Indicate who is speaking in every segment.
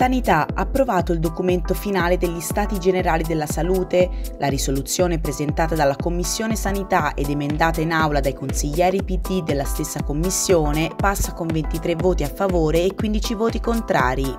Speaker 1: Sanità ha approvato il documento finale degli Stati Generali della Salute, la risoluzione presentata dalla Commissione Sanità ed emendata in aula dai consiglieri PT della stessa Commissione passa con 23 voti a favore e 15 voti contrari.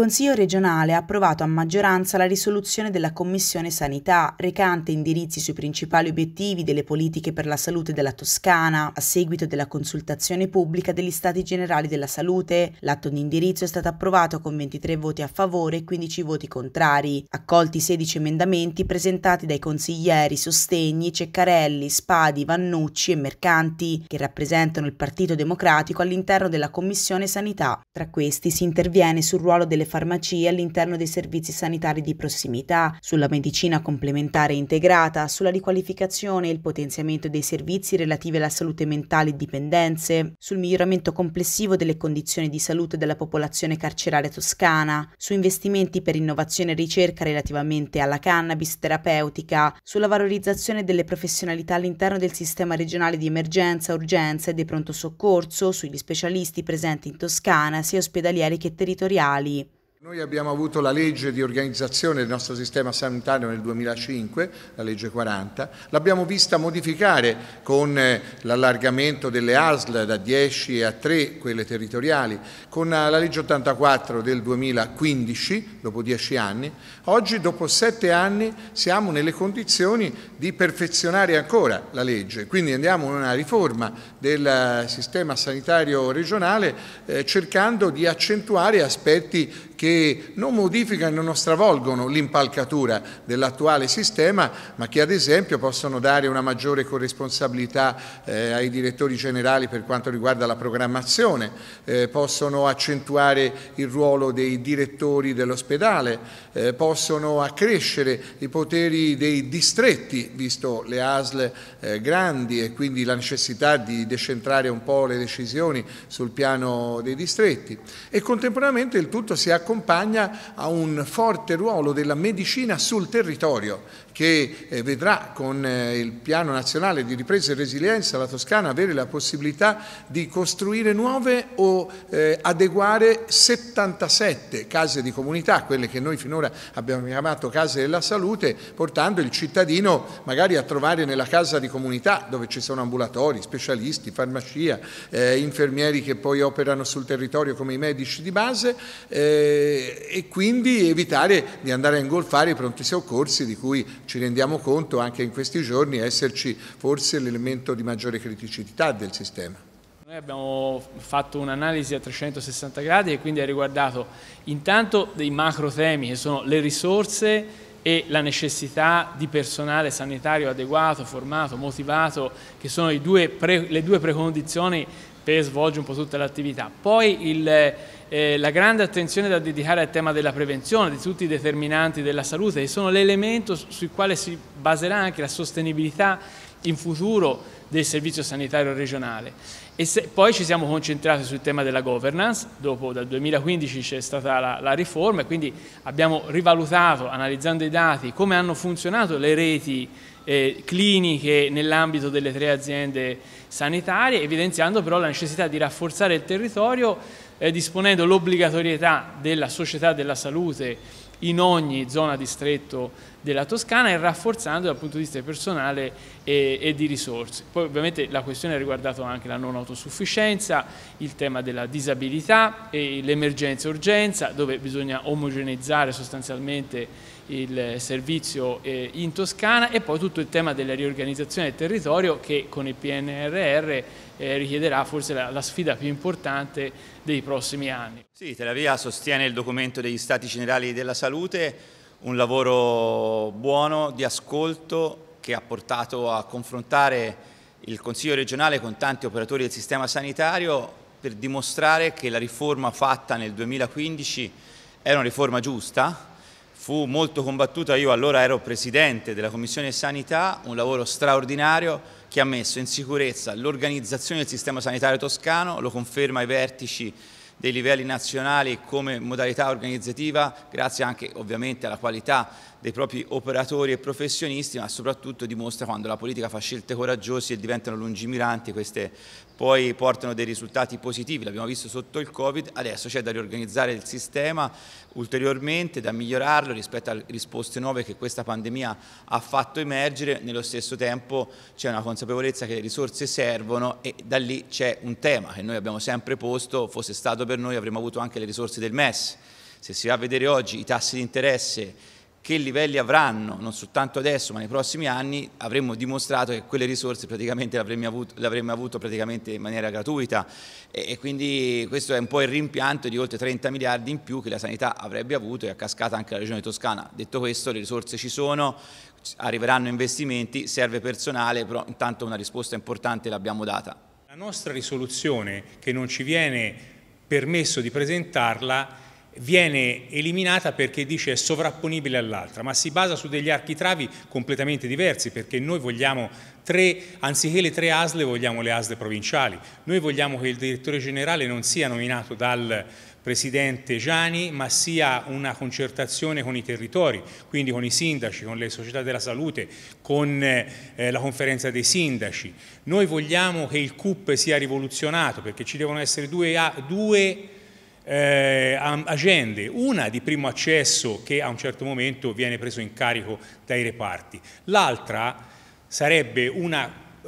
Speaker 1: Consiglio regionale ha approvato a maggioranza la risoluzione della Commissione Sanità recante indirizzi sui principali obiettivi delle politiche per la salute della Toscana a seguito della consultazione pubblica degli Stati Generali della Salute. L'atto di indirizzo è stato approvato con 23 voti a favore e 15 voti contrari, accolti 16 emendamenti presentati dai consiglieri Sostegni, Ceccarelli, Spadi, Vannucci e Mercanti, che rappresentano il Partito Democratico all'interno della Commissione Sanità. Tra questi si interviene sul ruolo delle farmacie all'interno dei servizi sanitari di prossimità, sulla medicina complementare integrata, sulla riqualificazione e il potenziamento dei servizi relativi alla salute mentale e dipendenze, sul miglioramento complessivo delle condizioni di salute della popolazione carceraria toscana, su investimenti per innovazione e ricerca relativamente alla cannabis terapeutica, sulla valorizzazione delle professionalità all'interno del sistema regionale di emergenza, urgenza e di pronto soccorso, sugli specialisti presenti in Toscana, sia ospedalieri che territoriali.
Speaker 2: Noi abbiamo avuto la legge di organizzazione del nostro sistema sanitario nel 2005, la legge 40, l'abbiamo vista modificare con eh, l'allargamento delle ASL da 10 a 3, quelle territoriali, con eh, la legge 84 del 2015, dopo 10 anni. Oggi, dopo 7 anni, siamo nelle condizioni di perfezionare ancora la legge, quindi andiamo in una riforma del eh, sistema sanitario regionale eh, cercando di accentuare aspetti che non modificano e non stravolgono l'impalcatura dell'attuale sistema, ma che ad esempio possono dare una maggiore corresponsabilità eh, ai direttori generali per quanto riguarda la programmazione, eh, possono accentuare il ruolo dei direttori dell'ospedale, eh, possono accrescere i poteri dei distretti, visto le ASL eh, grandi e quindi la necessità di decentrare un po' le decisioni sul piano dei distretti e contemporaneamente il tutto si accompagna accompagna a un forte ruolo della medicina sul territorio, che eh, vedrà con eh, il piano nazionale di ripresa e resilienza la Toscana avere la possibilità di costruire nuove o eh, adeguare 77 case di comunità, quelle che noi finora abbiamo chiamato case della salute, portando il cittadino magari a trovare nella casa di comunità dove ci sono ambulatori, specialisti, farmacia, infermieri che poi operano sul territorio come i medici di base e quindi evitare di andare a ingolfare i pronti soccorsi di cui ci rendiamo conto anche in questi giorni esserci forse l'elemento di maggiore criticità del sistema.
Speaker 3: Noi abbiamo fatto un'analisi a 360 gradi e quindi ha riguardato intanto dei macro temi che sono le risorse e la necessità di personale sanitario adeguato, formato, motivato, che sono due pre, le due precondizioni per svolgere un po' tutte le attività. Poi il, eh, la grande attenzione da dedicare al tema della prevenzione, di tutti i determinanti della salute, che sono l'elemento sul quale si baserà anche la sostenibilità in futuro del servizio sanitario regionale. E se, poi ci siamo concentrati sul tema della governance, dopo dal 2015 c'è stata la, la riforma e quindi abbiamo rivalutato, analizzando i dati, come hanno funzionato le reti eh, cliniche nell'ambito delle tre aziende sanitarie, evidenziando però la necessità di rafforzare il territorio eh, disponendo l'obbligatorietà della società della salute in ogni zona distretto della Toscana e rafforzando dal punto di vista personale e, e, di risorse. Poi ovviamente la questione ha riguardato anche la non autosufficienza, il tema della disabilità e l'emergenza urgenza dove bisogna omogeneizzare sostanzialmente il servizio eh, in Toscana e poi tutto il tema della riorganizzazione del territorio che con il PNRR eh, richiederà forse la, la sfida più importante dei prossimi anni.
Speaker 4: Sì, Telavia sostiene il documento degli Stati Generali della Salute, un lavoro buono di ascolto che ha portato a confrontare il Consiglio regionale con tanti operatori del sistema sanitario per dimostrare che la riforma fatta nel 2015 era una riforma giusta, fu molto combattuta, io allora ero presidente della Commissione Sanità, un lavoro straordinario che ha messo in sicurezza l'organizzazione del sistema sanitario toscano, lo conferma ai vertici dei livelli nazionali come modalità organizzativa, grazie anche ovviamente alla qualità dei propri operatori e professionisti, ma soprattutto dimostra quando la politica fa scelte coraggiose e diventano lungimiranti queste poi portano dei risultati positivi, l'abbiamo visto sotto il Covid, adesso c'è da riorganizzare il sistema ulteriormente, da migliorarlo rispetto alle risposte nuove che questa pandemia ha fatto emergere, nello stesso tempo c'è una consapevolezza che le risorse servono e da lì c'è un tema che noi abbiamo sempre posto, fosse stato per noi avremmo avuto anche le risorse del MES. Se si va a vedere oggi i tassi di interesse che livelli avranno, non soltanto adesso ma nei prossimi anni, avremmo dimostrato che quelle risorse praticamente le avremmo avuto, l'avremmo avuto praticamente in maniera gratuita e, e, quindi questo è un po' il rimpianto di oltre 30 miliardi in più che la sanità avrebbe avuto e a cascata anche la regione toscana. Detto questo le risorse ci sono, arriveranno investimenti, serve personale, però intanto una risposta importante l'abbiamo data.
Speaker 5: La nostra risoluzione che non ci viene permesso di presentarla viene eliminata perché dice è sovrapponibile all'altra, ma si basa su degli architravi completamente diversi perché noi vogliamo tre, anziché le tre ASLE vogliamo le ASLE provinciali, noi vogliamo che il direttore generale non sia nominato dal Presidente Gianni, ma sia una concertazione con i territori, quindi con i sindaci, con le società della salute, con eh, la conferenza dei sindaci. Noi vogliamo che il CUP sia rivoluzionato perché ci devono essere due, due eh, agende, una di primo accesso che a un certo momento viene preso in carico dai reparti, l'altra sarebbe un'accettazione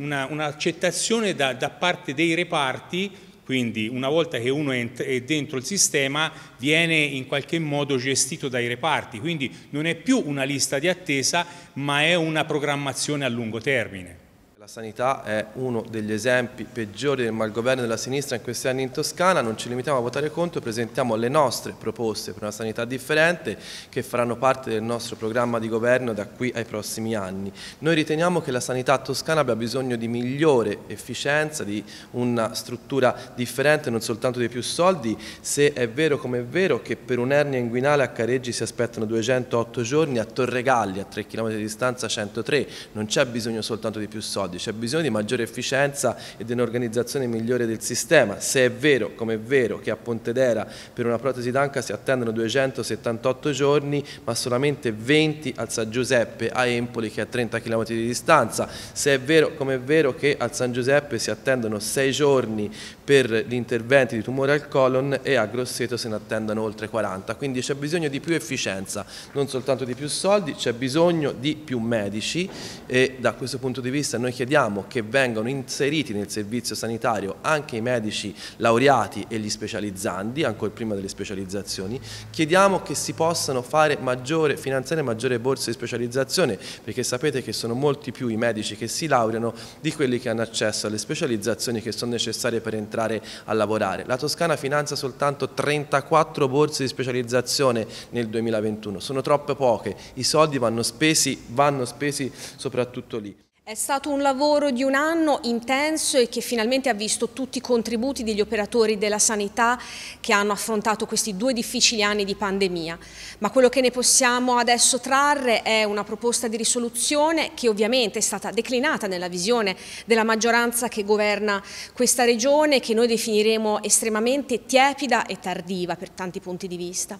Speaker 5: ehm, una, un da, da parte dei reparti quindi una volta che uno è dentro il sistema viene in qualche modo gestito dai reparti, quindi non è più una lista di attesa
Speaker 6: ma è una programmazione a lungo termine. La sanità è uno degli esempi peggiori del malgoverno della sinistra in questi anni in Toscana, non ci limitiamo a votare contro, presentiamo le nostre proposte per una sanità differente che faranno parte del nostro programma di governo da qui ai prossimi anni. Noi riteniamo che la sanità toscana abbia bisogno di migliore efficienza, di una struttura differente, non soltanto di più soldi, se è vero come è vero che per un'ernia inguinale a Careggi si aspettano 208 giorni, a Torregalli a 3 km di distanza 103, non c'è bisogno soltanto di più soldi soldi, c'è bisogno di maggiore efficienza e di un'organizzazione migliore del sistema. Se è vero, come è vero, che a Pontedera per una protesi d'anca si attendono 278 giorni, ma solamente 20 al San Giuseppe, a Empoli che è a 30 km di distanza. Se è vero, come è vero, che al San Giuseppe si attendono 6 giorni per gli interventi di tumore al colon e a Grosseto se ne attendono oltre 40. Quindi c'è bisogno di più efficienza, non soltanto di più soldi, c'è bisogno di più medici e da questo punto di vista noi chiediamo che vengano inseriti nel servizio sanitario anche i medici laureati e gli specializzandi, ancora prima delle specializzazioni, chiediamo che si possano fare maggiore, finanziare maggiore borse di specializzazione, perché sapete che sono molti più i medici che si laureano di quelli che hanno accesso alle specializzazioni che sono necessarie per entrare a lavorare. La Toscana finanzia soltanto 34 borse di specializzazione nel 2021, sono troppe poche, i soldi vanno spesi, vanno spesi soprattutto lì.
Speaker 7: È stato un lavoro di un anno intenso e che finalmente ha visto tutti i contributi degli operatori della sanità che hanno affrontato questi due difficili anni di pandemia. Ma quello che ne possiamo adesso trarre è una proposta di risoluzione che ovviamente è stata declinata nella visione della maggioranza che governa questa regione che noi definiremo estremamente tiepida e tardiva per tanti punti di vista.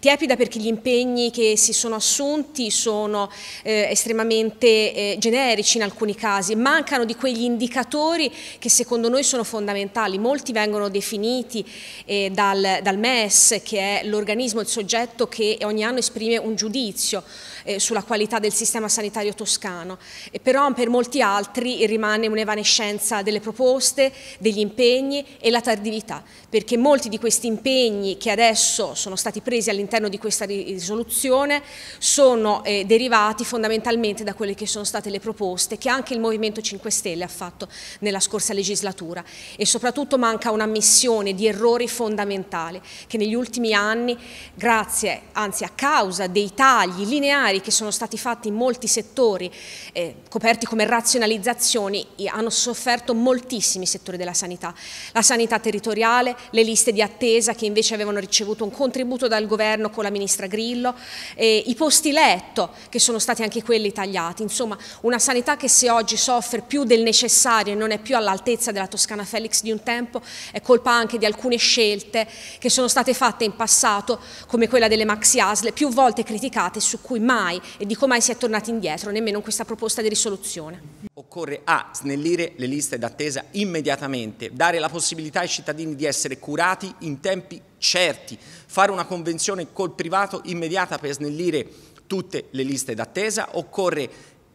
Speaker 7: Tiepida perché gli impegni che si sono assunti sono eh, estremamente eh, generici alcuni casi, mancano di quegli indicatori che secondo noi sono fondamentali, molti vengono definiti eh, dal, dal MES che è l'organismo, il soggetto che ogni anno esprime un giudizio eh, sulla qualità del sistema sanitario toscano, e eh, però per molti altri rimane un'evanescenza delle proposte, degli impegni e la tardività, perché molti di questi impegni che adesso sono stati presi all'interno di questa risoluzione sono eh, derivati fondamentalmente da quelle che sono state le proposte che anche il Movimento 5 Stelle ha fatto nella scorsa legislatura e soprattutto manca una missione di errori fondamentali che negli ultimi anni, grazie, anzi a causa dei tagli lineari straordinari che sono stati fatti in molti settori, eh, coperti come razionalizzazioni, hanno sofferto moltissimi settori della sanità. La sanità territoriale, le liste di attesa che invece avevano ricevuto un contributo dal governo con la ministra Grillo, eh, i posti letto che sono stati anche quelli tagliati, insomma una sanità che se oggi soffre più del necessario e non è più all'altezza della Toscana Felix di un tempo è colpa anche di alcune scelte che sono state fatte in passato come quella delle maxi ASL più volte criticate su cui mai mai e dico mai si è tornati indietro, nemmeno in questa proposta di risoluzione.
Speaker 8: Occorre A. Snellire le liste d'attesa immediatamente, dare la possibilità ai cittadini di essere curati in tempi certi, fare una convenzione col privato immediata per snellire tutte le liste d'attesa, occorre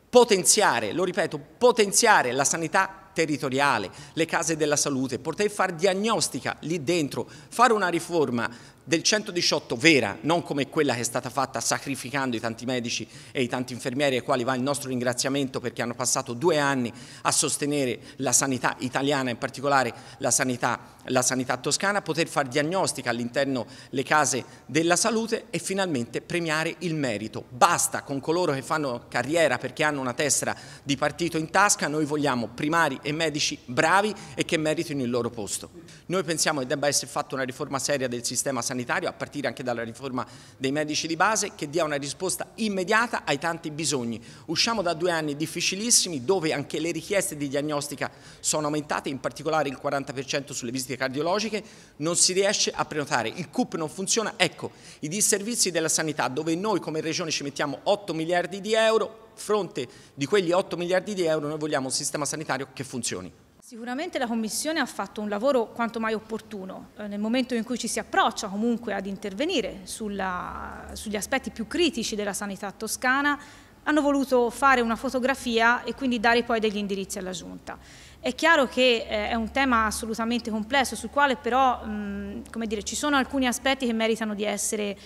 Speaker 8: potenziare, lo ripeto, potenziare la sanità territoriale, le case della salute, poter fare diagnostica lì dentro, fare una riforma del 118 vera, non come quella che è stata fatta sacrificando i tanti medici e i tanti infermieri ai quali va il nostro ringraziamento perché hanno passato due anni a sostenere la sanità italiana, in particolare la sanità, la sanità toscana, poter fare diagnostica all'interno delle case della salute e finalmente premiare il merito. Basta con coloro che fanno carriera perché hanno una tessera di partito in tasca, noi vogliamo primari e medici bravi e che meritino il loro posto. Noi pensiamo che debba essere fatta una riforma seria del sistema sanitario sanitario, a partire anche dalla riforma dei medici di base, che dia una risposta immediata ai tanti bisogni. Usciamo da due anni difficilissimi dove anche le richieste di diagnostica sono aumentate, in particolare il 40% sulle visite cardiologiche, non si riesce a prenotare, il CUP non funziona, ecco, i disservizi della sanità dove noi come Regione ci mettiamo 8 miliardi di euro, fronte di quegli 8 miliardi di euro noi vogliamo un sistema sanitario che funzioni.
Speaker 9: Sicuramente la Commissione ha fatto un lavoro quanto mai opportuno eh, nel momento in cui ci si approccia comunque ad intervenire sulla, sugli aspetti più critici della sanità toscana hanno voluto fare una fotografia e quindi dare poi degli indirizzi alla Giunta. È chiaro che eh, è un tema assolutamente complesso sul quale però mh, dire, ci sono alcuni aspetti che meritano di essere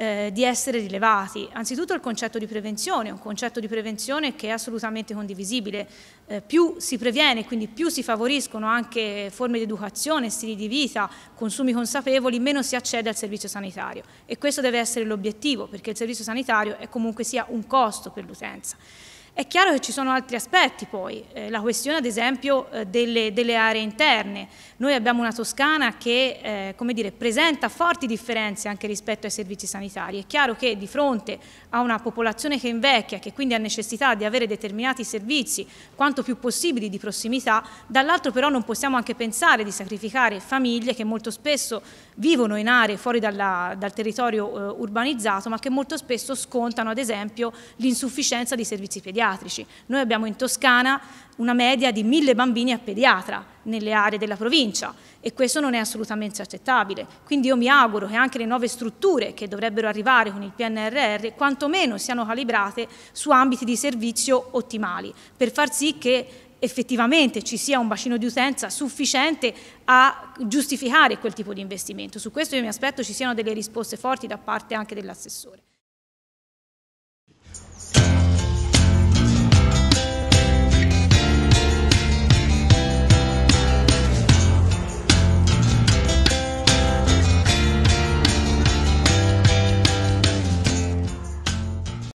Speaker 9: eh, di essere rilevati. Anzitutto il concetto di prevenzione, un concetto di prevenzione che è assolutamente condivisibile. Eh, più si previene, quindi più si favoriscono anche forme di educazione, stili di vita, consumi consapevoli, meno si accede al servizio sanitario. E questo deve essere l'obiettivo, perché il servizio sanitario è comunque sia un costo per l'utenza. È chiaro che ci sono altri aspetti poi, eh, la questione ad esempio eh, delle, delle, aree interne. Noi abbiamo una Toscana che eh, dire, presenta forti differenze anche rispetto ai servizi sanitari. È chiaro che di fronte a una popolazione che invecchia, che quindi ha necessità di avere determinati servizi quanto più possibili di prossimità, dall'altro però non possiamo anche pensare di sacrificare famiglie che molto spesso vivono in aree fuori dalla, dal territorio eh, urbanizzato ma che molto spesso scontano ad esempio l'insufficienza di servizi pediatrici pediatrici. Noi abbiamo in Toscana una media di mille bambini a pediatra nelle aree della provincia e questo non è assolutamente accettabile. Quindi io mi auguro che anche le nuove strutture che dovrebbero arrivare con il PNRR quantomeno siano calibrate su ambiti di servizio ottimali per far sì che effettivamente ci sia un bacino di utenza sufficiente a giustificare quel tipo di investimento. Su questo io mi aspetto ci siano delle risposte forti da parte anche dell'assessore.